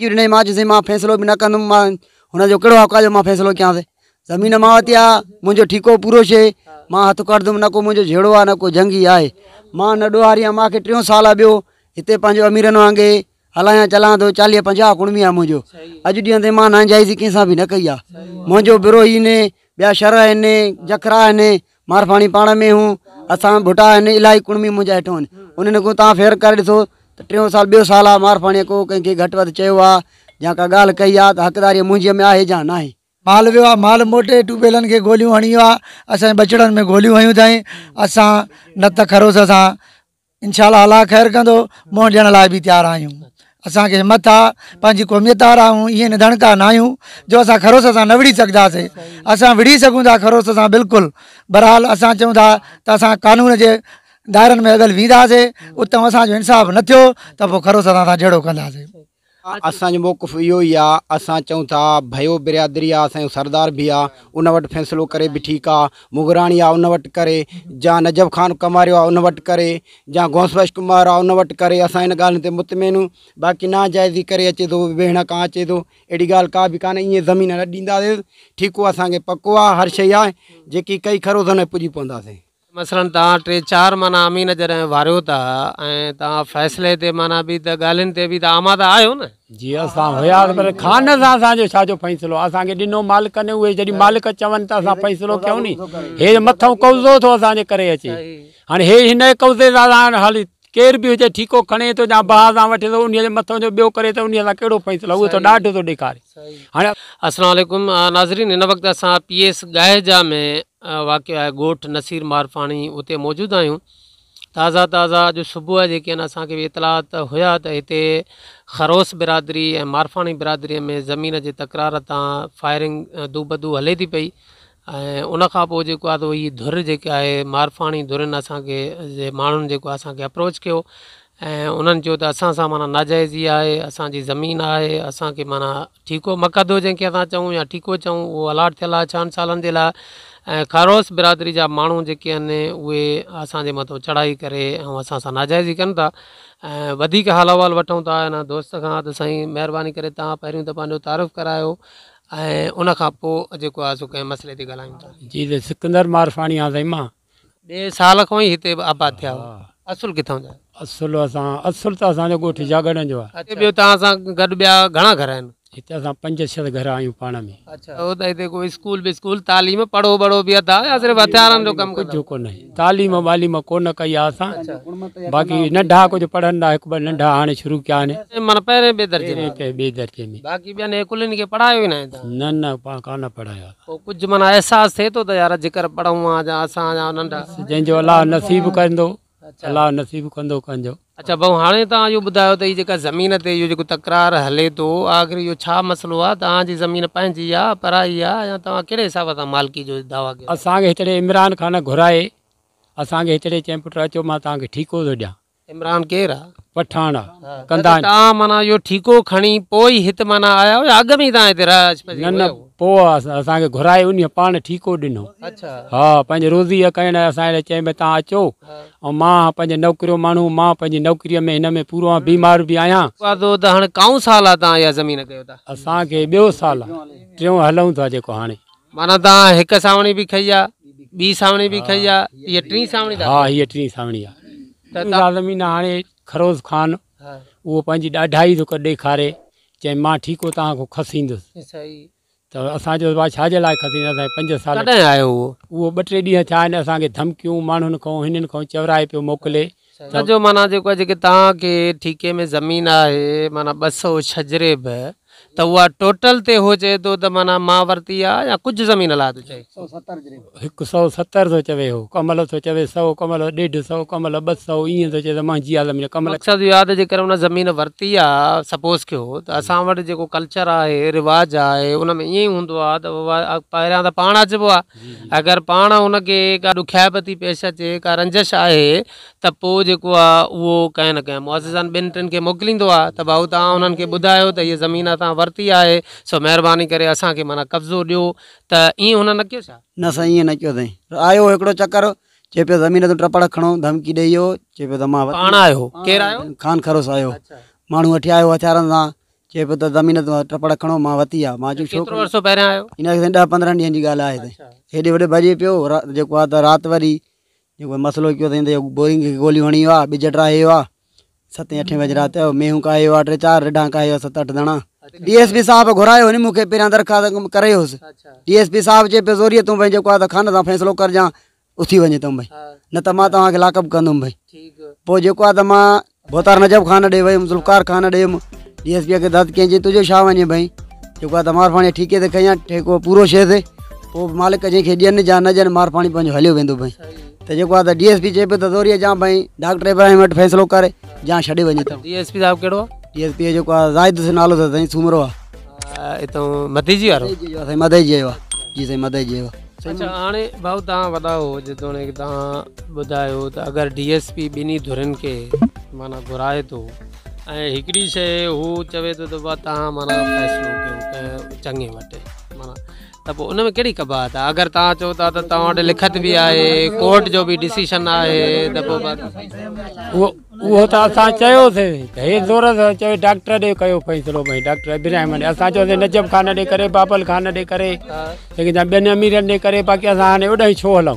गिरने मां जैसे मां फैसलो बि न कंदुमि मां हुनजो कहिड़ो हक़ आहे मां फ़ैसिलो कयां थी ज़मीन मां वरिती आहे मुंहिंजो ठीको पूरो शइ मां हथु कढंदुमि न को मुंहिंजो जहिड़ो आ न को जंगी आहे मां न ॾोहारी आहियां मूंखे साल आहे ॿियो हिते पंहिंजो अमीरनि वांगुरु हलायां चलां थो चालीह पंजाहु कुणमी आहे मुंहिंजो अॼु ॾींहं ते मां नांजाइज़ी कंहिंसां बि न कई आहे बिरोही आहिनि ॿिया शर आहिनि जखरा आहिनि मारफाणी पाण में हूं असां भुटा आहिनि इलाही कुणमी मुंहिंजा हेठो आहिनि उन्हनि खां तव्हां फेर करे ॾिसो त तो टियों साल बो साल मार मारफाणीअ को कंहिंखे घटि वधि या का ॻाल्हि कई आहे हक़दारी मुंहिंजे में आहे या न आहे माल वियो माल मोटे टूबेलनि के गोलियूं हणी वियो बचड़न में गोलियूं हयूं अथई असां न त खरोस सां इनशा अला ख़ैरु कंदो मुंहुं ॾियण लाइ बि तयारु आहियूं असांखे हिमत आहे क़ौमियत वारा आहियूं ईअं निधणका जो अस खरोस सां न विढ़ी सघंदासीं असां विड़ी सघूं था खरोस सां बिल्कुलु बहरहाल अस चऊं था त कानून के दायरनि में अॻिल वेंदासीं हम्म। उतां इंसाफ़ न थियो त पोइ खरो सां तव्हां जहिड़ो मौक़ुफ़ इहो ई आहे असां था भयो बिरादरी आहे असांजो सरदार बि आहे उन वटि फ़ैसिलो करे बि ठीकु आहे उन करे जा नजब ख़ान कमारियो उन वटि करे जा घोंसवश कुमार आहे उन वटि करे असां हिन ॻाल्हियुनि ते मुतमैनूं बाक़ी नाजाइज़ी करे अचे थो भेण का अचे तो अड़ी ॻाल्हि का बि कान्हे ईअं ज़मीन न ॾींदासीं ठीकु आहे पको आहे हर शइ आहे जेकी कई खरो में पुजी पवंदासीं मसलन तव्हां टे चारि माना अमीन जॾहिं वारियो था ऐं तव्हां फ़ैसिले ते माना बि त ॻाल्हियुनि ते बि त अमा त आहियो न जीअं असांजो छाजो फ़ैसिलो असांखे ॾिनो मालिक न उहे चवनि त असां फ़ैसिलो कयूं कब्ज़ो थो असांजे करे अचे हाणे हिन कब्ज़े सां केर भी हुजे ठीको खणे तो या बाहि सां वठे थो उन जे मथां करे थो उन सां कहिड़ो फ़ैसिलो उहो त ॾाढो थो ॾेखारे हाणे नाज़रीन हिन वक़्तु असां पी एस गायजा में वाक आहे ॻोठु नसीर मारफानी उते मौजूद आहियूं ताज़ा ताज़ा अॼु सुबुह जेके इतलात हुया त हिते ख़रोस बिरादरी ऐं मारफाणी बिरादरी में ज़मीन के तकरार तां फायरिंग दू बदू हले थी पई ऐं उनखां पोइ जेको आहे त हीअ धुर जेका आहे मारफाणी धुरनि असांखे जे माण्हुनि जेको आहे असांखे अप्रोच कयो ऐं उन्हनि चयो त असां सां माना नाजाइज़ी आहे असांजी ज़मीन आहे असांखे माना ठीकु मक़दो जंहिंखे असां चऊं या ठीको चऊं उहो अलाट थियलु आहे छहनि सालनि जे लाइ ऐं खारोस बिरादरी जा माण्हू जेके आहिनि उहे असांजे मथां चढ़ाई करे ऐं असां सां नाजाइज़ी कनि था ऐं वधीक हाल अवालु वठूं था हिन दोस्त खां त साईं महिरबानी करे तव्हां पहिरियों त पंहिंजो ऐं उनखां पोइ जेको आहे कंहिं मसइले ते ॻाल्हायूं था जीअं त सिकंदर मारफाणी आहे साईं मां ॿिए साल खां ई हिते आबाद थिया हुआ असुलु किथां असुल सां असुलु जागरण जो आहे घणा घर आहिनि हिते असां पंज छह घर आहियूं पाण में तालीम कोन कई आहे असां बाक़ी नंढा कुझु पढ़नि था हिकु ॿ नंढा हाणे शुरू कया आहिनि न न पाण कान पढ़ायो पोइ कुझु माना अहसासु थिए थो त यार जेकर पढ़ूं हा नंढा जंहिंजो अलाह नसीबु कंदो अच्छा भाऊ हाणे तव्हां इहो ॿुधायो ज़मीन ते हले थो इहो छा मसलो आहे तव्हांजी पंहिंजी आहे पराई आहे या तव्हां कहिड़े हिसाब सां मालिकी जो दावा कयो असांखे हिते इमरान ख़ान घुराए ठीको थो ॾियां इमरान तव्हां माना इहो ठीको खणी पोइ हिते माना आया अॻु में पोइ असांखे घुराए उन पाण ठीको ॾिनो अच्छा। हा पंहिंजी रोज़ीअ करण असांजे चई में अचो ऐं मां पंहिंजे नौकिरियो माण्हू मां में हिन में पूरो बीमार भी आया हाणे काऊं साल ज़मीन कयो साल आहे टियों था जेको हाणे माना तव्हां हिकु सावणी बि खई आहे ॿी सावणी बि खई आहे हीअ टी सावणी हा हीअ टी सावणी ज़मीन हाणे खरोज़ ख़ान उहो पंहिंजी ॾाढाई थो ॾेखारे चई मां ठीकु तव्हांखां खसींदुसि तो असांजो बाबा छाजे लाइ खसीन असांजे पंज साल कॾहिं आयो हुओ उहो ॿ टे ॾींहं छा आहिनि असांखे चवराए पियो मोकिले सॼो माना जेको ठीके में ज़मीन है माना ॿ सौ छजरे बि तो उहा टोटल ते हुजे तो त माना मां वरिती या कुछ ज़मीन हला थो चए हिकु सौ सतरि तो चवे हो कमल थो तो चवे सौ कमल ॾेढ कमल ॿ सौ ईअं थो चए त मुंहिंजी आहे ज़मीन कमल अक्सर यादि जेकर ज़मीन वरिती आहे सपोज़ कयो त असां वटि जेको कल्चर आहे रिवाजु आहे उन में ईअं ई हूंदो आहे त पहिरियां त पाण अचिबो आहे अगरि पाण हुनखे का ॾुखियाप थी पेश अचे का रंजिश है त पोइ जेको आहे उहो कंहिं न कंहिं मुआज़नि ॿिनि टिनि खे मोकिलींदो आहे त भाऊ तव्हां हुननि खे ॿुधायो त हीअ ज़मीन तव्हां वरिती आहे सो महिरबानी करे असांखे माना कब्ज़ो ॾियो त ईअं हुन न कयो छा न साईं ईअं न कयो साईं आयो हिकिड़ो चकर चए पियो ज़मीन ते टपड़ खणो धमकी ॾेई वियो चए पियो पाण आयो केरु आयो ख़ान खरोस आयो अच्छा। माण्हू वठी आयो हथियारनि सां चए पियो त ज़मीन ते टपड़ खणो मां वरिती आहे मां चयो छोकिरो वर्षो पहिरियां आयो हिन खे ॾह पंद्रहं जी ॻाल्हि आहे साईं अच्छा। हेॾे होॾे भॼे पियो जेको आहे त राति वरी जेको मसइलो कयो अथई बोरिंग खे गोली हणी वियो आहे ॿिज ट्राहियो आहे सतें बजे राति जो मेहूं टे चारि रिढा कायो सत अठ ॼणा अच्छा, डीएसपी अच्छा। साहब घुरायो नी मूंखे पहिरियां दरख़्वास्त करियोसि अच्छा। डीएसपी साहब चए पियो ज़ोरीअ तूं भई जेको आहे त खान सां फ़ैसिलो करजांइ उथी वञे तूं भई न त लाकअप कंदुमि भई पोइ जेको बोतार नजब खान ॾे वियुमि ज़ुल्कार खान ॾे वियुमि डीएसपीअ खे दर्द कयईं चई तुंहिंजो छा वञे भई जेको आहे त मारफाणी ठीके ते खईं ठेको पूरा शे ते मालिक जैसे ॾियनि जा न ॾियनि मारफाणी पंहिंजो हलियो वेंदो भई त जेको आहे डीएसपी चए पियो त ज़ोरीअ जां डॉक्टर इब्राहिम वटि फ़ैसिलो करे जां छॾे डीएसपी साहिबु कहिड़ो अच्छा हाणे भाऊ तव्हां हो जेतोणे तव्हां ॿुधायो त अगरि डी एस पी ॿिन्ही धुरिन खे माना घुराए थो ऐं हिकिड़ी शइ हू चवे थो तव्हां माना फ़ैसिलो कयो चङे वटि माना त पोइ उन में कहिड़ी कबात आहे अगरि तव्हां चओ था त तव्हां वटि लिखत बि आहे कोर्ट जो बि डिसीशन आहे त पोइ उहो त असां चयोसीं हे ज़ोर सां चयो डॉक्टर ॾे कयो फ़ैसिलो भई डॉक्टर इब्राहिम ॾे असां चयोसीं नजब ख़ान ॾे करे बाबल खान ॾे करे ॿियनि अमीरनि ॾे करे बाक़ी असां हाणे ओॾे ई छो हलूं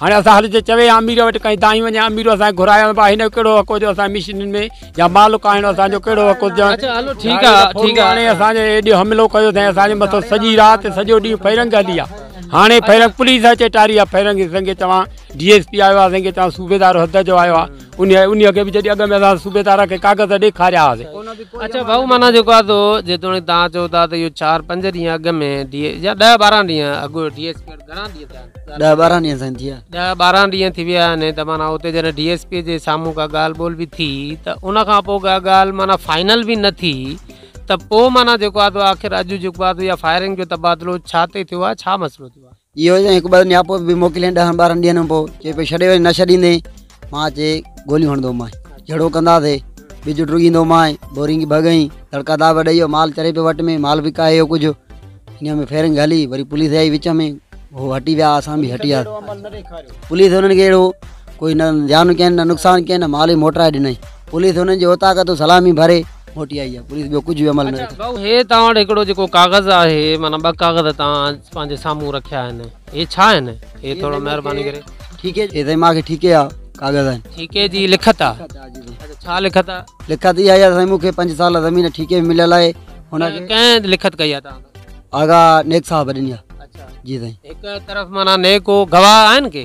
हाणे असां हदि चवे अमीर वटि काई ताईं वञे अमीर असांखे घुरायां हिन कहिड़ो हक़ु असांजे मशीनुनि में या मालिक आहिनि असांजो कहिड़ो हक़ु अथव ठीकु आहे हेॾो हमिलो कयो सॼो ॾींहुं हली आहे हाणे पहिरियों पुलिस चेटारी आहे पहिरियों संगे तव्हां डी आयो संगे तव्हां सूबेदार हद जो आयो आहे उन उन खे में सूबेदार खे कागज़ ॾेखारिया अच्छा भाऊ माना जेको तो जेतोणीक तव्हां चओ था त इहो पंज ॾींहं अॻु में डी या ॾह ॿारहं ॾींहं अॻु डी एस पी घणा ॾींहं ॾह थी विया माना हुते जॾहिं डी एस पी का ॻाल्हि ॿोल बि थी त उनखां माना फाइनल बि न थी तो पोइ माना जेको आहे त आख़िर अॼु जेको आहे त इहा फायरिंग जो तबादिलो छा ते थियो आहे छा मसइलो थियो आहे इहो हिकु ॿ न छॾींदे मां चए गोलियूं हणंदोमांइ झड़ो कंदासीं ॿिज टुगींदोमांइ बोरिंग भगई लड़का दाब ॾेई माल चढ़े पे वट में माल विकाए वियो कुझु हिन में फेरिंग हली वो पुलिस आई विच में वो हटी विया अस भी हटी आया पुलिस हुननि खे अहिड़ो कोई न ध्यानु कयनि न नुक़सानु कयनि न माल जी मोटाए ॾिनई पुलिस हुननि जी उताक़त सलामी भरे मोटी आई आहे पुलिस ॿियो कुझु बि अमल न अच्छा, भाऊ हे तव्हां वटि हिकिड़ो जेको कागज़ आहे माना ॿ कागज़ तव्हां पंहिंजे साम्हूं रखिया आहिनि हे छा आहिनि हे थोरो महिरबानी करे ठीके हे ताईं मूंखे ठीके आहे कागज़ आहिनि ठीके जी लिखत आहे अच्छा, छा लिखत आहे लिखत तो इहा आहे साईं मूंखे पंज साल ज़मीन ठीके में मिलियल आहे हुन कंहिं लिखत कई आहे तव्हां आगा नेक साहिब ॾिनी आहे जी साईं हिकु तरफ़ माना नेक गवाह आहिनि के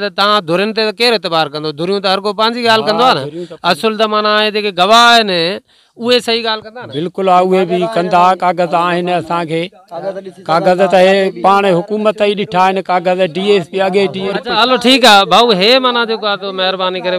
तव्हां धुरियुनि ते त केरु इतार कंदो धुरियूं त हर को पंहिंजी ॻाल्हि कंदो आहे न असुल त माना जेके गवाह आहिनि उहे सही ॻाल्हि कंदा आहिनि हलो ठीकु आहे भाऊ जेको आहे महिरबानी करे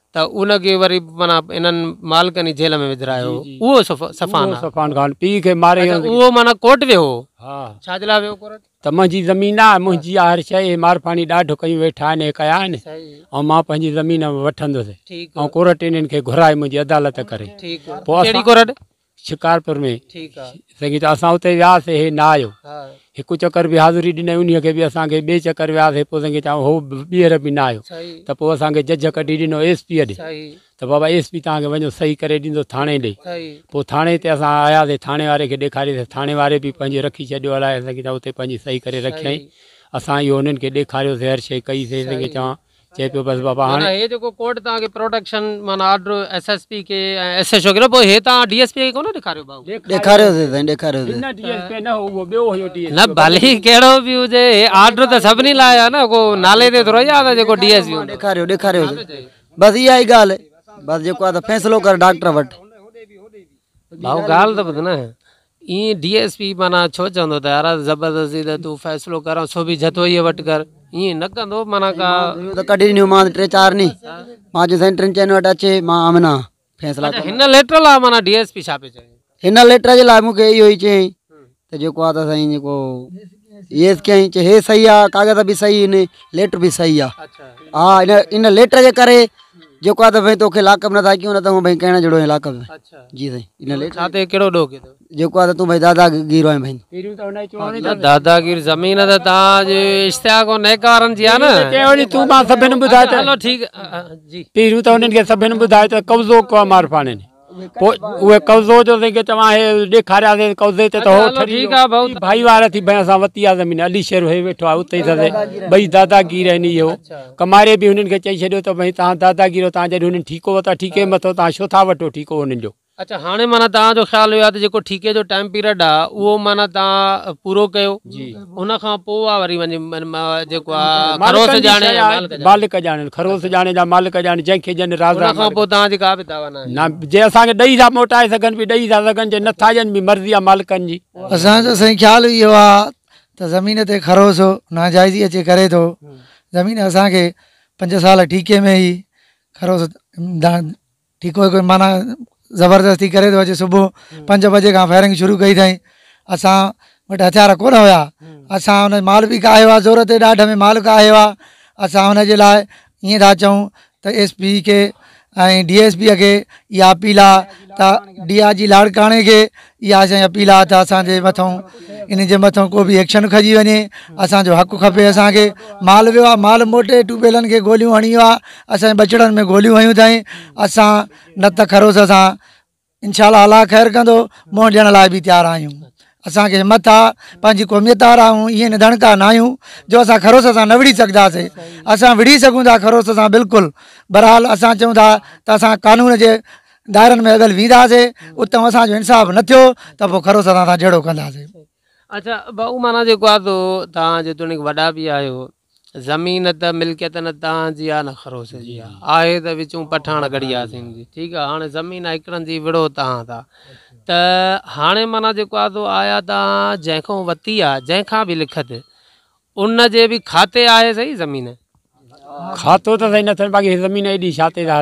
त उनखे वरी माना इन्हनि मालकनी झेल में विदरायो उहो सफ़ान सफ़ान खान पीउ खे मारे अच्छा, उहो माना कोर्ट वियो हो छा जे लाइ कोर्ट त मुंहिंजी ज़मीन आहे मुंहिंजी हर शइ मारफाणी ॾाढो कयूं वेठा आहिनि हे कया आहिनि ऐं मां पंहिंजी ज़मीन वठंदुसि ऐं कोर्ट इन खे घुराए मुंहिंजी अदालत करे पोइ कोर्ट शिकारपुर में संगीत असां हुते वियासीं हे न आहियो हिकु चक्कर बि हाज़ुरी ॾिनई उन खे बि असांखे ॿिए चकर वियासीं पोइ संगी चवां उहो ॿीहर बि न आयो त पोइ असांखे जज कढी ॾिनो एस पीअ ॾे त बाबा एस पी तव्हांखे वञो सही करे ॾींदो थाणे ॾे पोइ थाणे ते असां आयासीं थाणे वारे खे ॾेखारियोसीं थाणे वारे बि पंहिंजो रखी छॾियो अलाए पंहिंजी सही करे रखियईं असां इहो हुननि खे ॾेखारियोसीं हर शइ कईसीं चवां सभिनी आहे ईअं डीएस पी माना छो चवंदो त यार ज़बरदस्ती तूं जतो करतो वटि कर ईअं न कंदो माना का कढी ॾिनियूं मां टे चारि नी मां जो सेंटर चैन वटि अचे मां अमना फैसला अच्छा, हिन लेटर लाइ माना डीएसपी छा पियो चए हिन लेटर जे लाइ मूंखे इहो ई चयईं त जेको आहे त साईं जेको इहे कयईं चए हे सही आहे कागज़ बि सही आहिनि लेटर बि सही आहे अच्छा। हा इन इन लेटर जे करे जेको आहे त भई तोखे लाक में नथा कयूं न त हूअं भई कहिड़ा जहिड़ो लाक अच्छा जी साईं इन लेट छा ते कहिड़ो ॾोह कयो जेको आहे त तूं भई दादागीर आहे भई पहिरियों त हुन चवण ई दादागीर ज़मीन त तव्हां इश्तिया को नेकारनि जी आहे न चयो तूं मां सभिनि ॿुधाए त हलो जी पहिरियों त हुननि खे सभिनि ॿुधाए त कब्ज़ो को मार पाणनि पोइ उहे कब्ज़ो चवां ॾेखारियासीं भाई वारी भई असां वरिती आहे ज़मीन अलीशर वेठो आहे उते ॿई दादागीर आहिनि इहो कमारे बि हुननि खे चई छॾियो त भई तव्हां दादागीरो तव्हां जॾहिं हुननि ठीकु वरितो ठीकु में मथां तव्हां छो था वठो ठीको हुननि जो अच्छा हाँ माना तुम ख़्यालु हुयो आहे ठीके जो टाइम पीरियड आहे वो माना तव्हां पूरो कयो हुन खरोस ॼाणे जा मालिक ॼाणे अच्छा। जंहिंखे जन राज़ खां था मोटाए सघनि बि ॾेई था सघनि जे नथा ॾियनि बि मर्ज़ी आहे मालिकनि जी असांजो साईं ख़्यालु इहो ज़मीन ते खरोस नाजाइज़ी अचे करे थो ज़मीन असांखे पंज साल ठीके में ई खरोस ठीको माना ज़बरदस्ती करे तो अॼु सुबुह हम्म। पंज बजे का फायरिंग शुरू कई अई अस हथियार को अस हम्म। असां माल भी कायो आहे ज़ोर से ॾाढ में माल कायो आहे असां उन लाइ तो एस पी के ऐं डी एस पीअ खे इहा अपील आहे त डीआ जी लाड़काणे खे इहा अपील आहे त असांजे इन जे को भी एक्शन खजी वञे असो हक खपे अस माल वो माल मोटे टूबेलनि के गोलियूं हणी वियो बचड़न में गोलियूं हूं अथई असां न त खरोस सां इनशा अलाह ख़ैरु कंदो मुंहुं ॾियण लाइ बि तयारु आहियूं असांखे मथां पंहिंजी क़ौमियत वारा इहे न न आहियूं जो असां खरोस सां न विढ़ी सघंदासीं असां विढ़ी सघूं था खरोस सां बिल्कुलु बरहाल असां चऊं था त असां कानून जे दारनि में अगल वेंदासीं उतां असांजो इंसाफ़ न थियो त पोइ खरोस सां जहिड़ो कंदासीं अच्छा भाऊ माना जेको आहे न ख़रो जी आहे त हाणे माना जेको आहे आया तव्हां जंहिंखां वरिती भी लिखत उन जे बि खाते आए सही ज़मीन खातो तो सही न बाक़ी ज़मीन एॾी छा ते था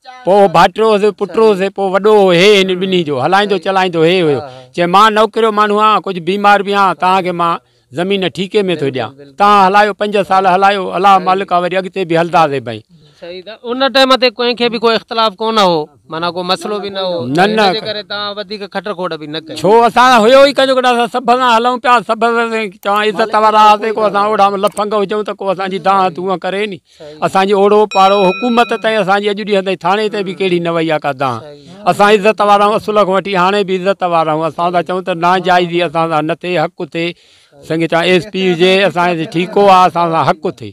पोइ भाइटियो हुअसि पुटु हुउसि पोइ वॾो हे हिन ॿिन्ही जो हलाईंदो चलाईंदो हे हुयो चए मां नौकरियो माण्हू आहियां कुझु बीमार बि आहियां तव्हांखे मां ज़मीन ठीके में तो ॾियां तव्हां हलायो पंज साल हलायो अलाह मालिक आहे वरी अॻिते बि हलंदासीं भई सही था उन टाइम ते कंहिंखे बि को इख़्तिलाफ़ हो माना को मसलो बि न हो न न करे तव्हां वधीक खटर खोड़ बि न कयो छो असां हुयो ई कंहिंजो कॾहिं असां सभु सां हलूं पिया सभु चवां इज़त को असां ओॾा लफंग हुजूं त को असांजी दाह तूं करे नी असांजी ओड़ो पाड़ो हुकूमत ताईं असांजी अॼु ॾींहं ताईं थाणे ते बि कहिड़ी न वई आहे का दाह असां इज़त वारा आहियूं असुल खां वठी हाणे बि इज़त वारा आहियूं असां था चऊं त नाजाइज़ी असां सां न हक़ थिए संगे चा एस पी हुजे असांजे ठीको आहे हक़ थिए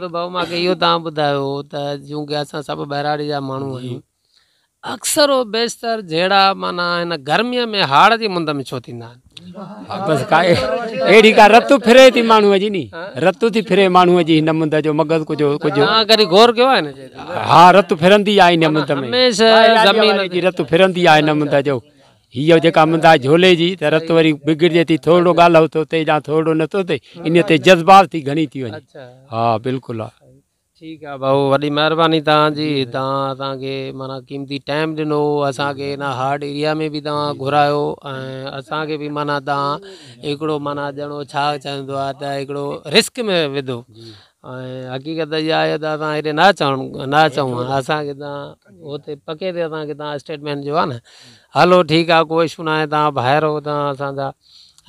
त भाऊ मूंखे इहो तव्हां ॿुधायो त जूं की असां सभु जा माण्हू आहियूं अक्सर बेशतर जहिड़ा माना हिन गर्मीअ में हाड़ जे मुंद में छो थींदा आहिनि बसि का अहिड़ी रतु फिरे थी माण्हूअ जी नी रतु थी फिरे माण्हूअ जी हिन मुंद जो मगज़ कुझु कुझु कॾहिं गौर कयो आहे हा फिरंदी आहे हिन मुंद में हमेशह ज़मीन जी रतु फिरंदी आहे हिन मुंद जो हीअ जेका अंदाज़ झोले जी त रत वरी बिगड़िजे थी थोरो ॻाल्हायो थो थिए या थोरो नथो थिए इन ते जज़्बाती घणी थी वञे अच्छा। हा बिल्कुलु आहे ठीकु भाऊ वॾी महिरबानी तव्हांजी तव्हां माना क़ीमती टाइम ॾिनो असांखे हार्ड एरिया में भी तुम घुरा ऐं असांखे माना तव्हां हिकिड़ो माना ॼणो छा रिस्क में विधो ऐं हक़ीक़त इहा है त असां हेॾे न चवणु न पके स्टेटमेंट जो है न हलो ठीक है कोई इशू ना आहे तव्हां ॿाहिरि हो तव्हां असांजा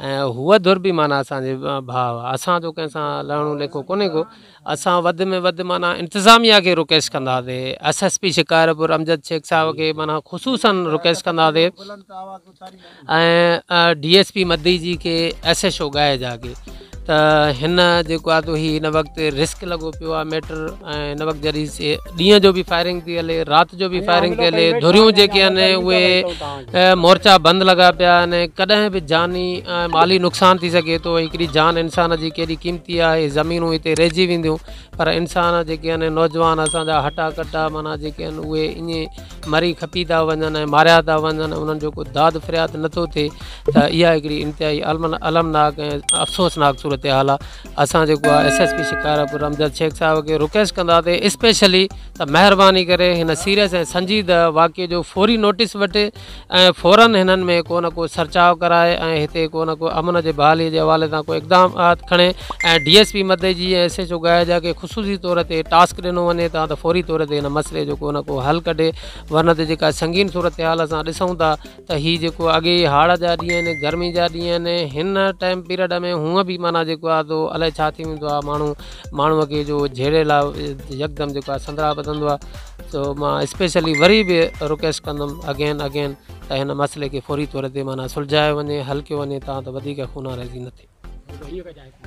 ऐं हूअ धुर माना अस भाव असा तो कंहिंसां लहणो लेखो को अस में वधि माना इंतजामिया के रिक्वेस्ट कंदासीं S S P Shikarpur Amjad Shaikh sahab के माना ख़ुशूसनि रिक्वेस्ट कंदासीं ऐं डी एस पी मदी जी के एस एस ओ गाए जा त हिन जेको आहे त हीउ हिन वक़्तु रिस्क लॻो पियो आहे मैटर ऐं हिन वक़्तु जॾहिं ॾींहं जो बि फायरिंग थी हले राति जो बि फायरिंग थी हले धुरियूं जेके आहिनि उहे मोर्चा बंदि लॻा पिया आहिनि कॾहिं बि जानी ऐं माली नुक़सानु थी सघे थो हिकिड़ी जान इंसान जी कहिड़ी क़ीमती आहे ज़मीनूं हिते रहिजी वेंदियूं पर इंसान जेके आहिनि नौजवान असांजा हटा कटा माना जेके आहिनि उहे ईअं मरी खपी था वञनि ऐं मारिया था वञनि उन्हनि जो दाद फ़रियाद नथो थिए त इहा हिकिड़ी इंतिहाई अलमनाक ऐं सूरत हाल असो S S P Shikarpur Amjad Shaikh sahab के रिक्वेस्ट कहते स्पेशली त करे सीरियस संजीद वाक्य जो फौरी नोटिस वे फ़ौरन इन में को न को सरचाव कराए इतने को न को अमन के बहाली के हवाले सां कोई इकदाम खणे ए डी एस पी मदे जी एस एच ओ गाइजा के ख़ुशूसी तौर से टास्क दिनों वे तो फौरी तौर ते इन मसले को न को हल कढे वरन त संगीन सूरत हाल असूँ तो हि जो अगे हाड़ जहाँ गर्मी जहाँ इन टाइम पीरियड में हूँ भी माना जेको आहे त अलाए छा थी वेंदो आहे माण्हू माण्हूअ खे जो जहिड़े लाइ यकदमि जेको आहे आहे मां स्पेशली वरी बि रिक्वेस्ट कंदुमि अगेन अगेन त हिन मसइले खे फौरी तौर ते माना सुलझायो वञे हल्कियो वञे तव्हां त वधीक